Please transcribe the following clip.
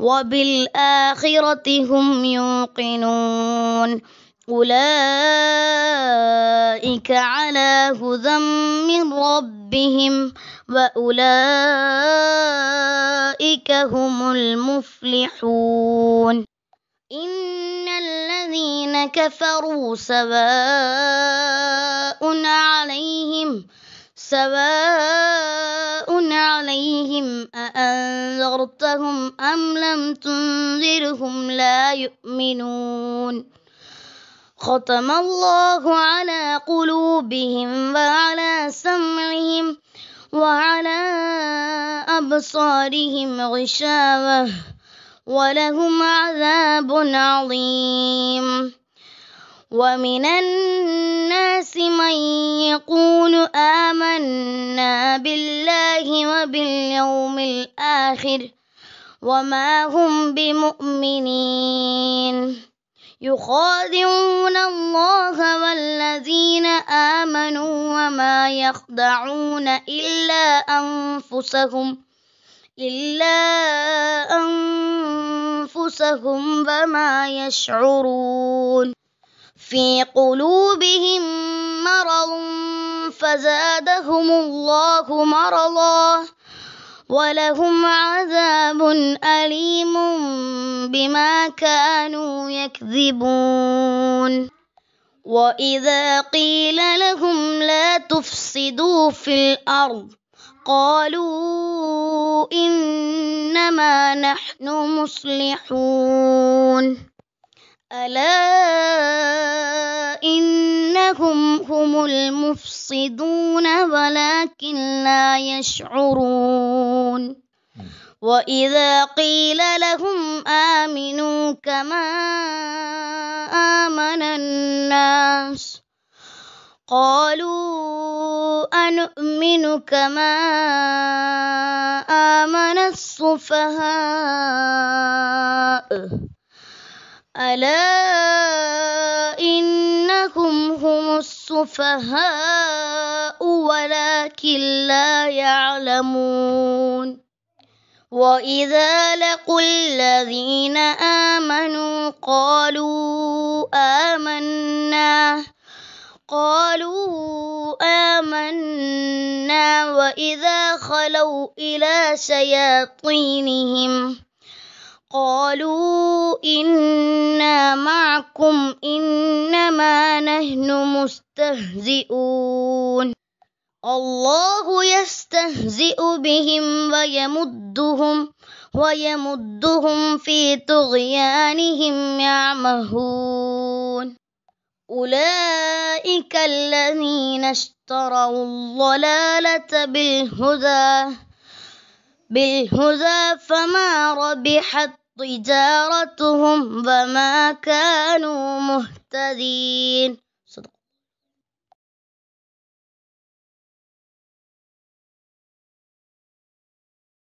وبالآخرة هم يوقنون أولئك على هدى من ربهم وأولئك هم المفلحون إن الذين كفروا سواء عليهم سواء عليهم أأنذرتهم أم لم تنذرهم لا يؤمنون ختم الله على قلوبهم وعلى سمعهم وعلى أبصارهم غشاوة ولهم عذاب عظيم ومن الناس من يقول آمن آمنا بالله وباليوم الآخر وما هم بمؤمنين يخادعون الله والذين آمنوا وما يخدعون إلا أنفسهم إلا أنفسهم وما يشعرون في قلوبهم مرض فزادهم الله مرضا ولهم عذاب أليم بما كانوا يكذبون وإذا قيل لهم لا تفسدوا في الأرض قالوا إنما نحن مصلحون ألا إنهم هم المفسدون يقصدون ولكن لا يشعرون وإذا قيل لهم آمنوا كما آمن الناس قالوا أنؤمن كما آمن السفهاء ألا سفهاء ولكن لا يعلمون وإذا لقوا الذين آمنوا قالوا آمنا قالوا آمنا وإذا خلوا إلى شياطينهم قالوا إنا معكم نحن مستهزئون الله يستهزئ بهم ويمدهم ويمدهم في طغيانهم يعمهون أولئك الذين اشتروا الضلالة بالهدى بالهدى فما ربحت تجارتهم وما كانوا مهتدين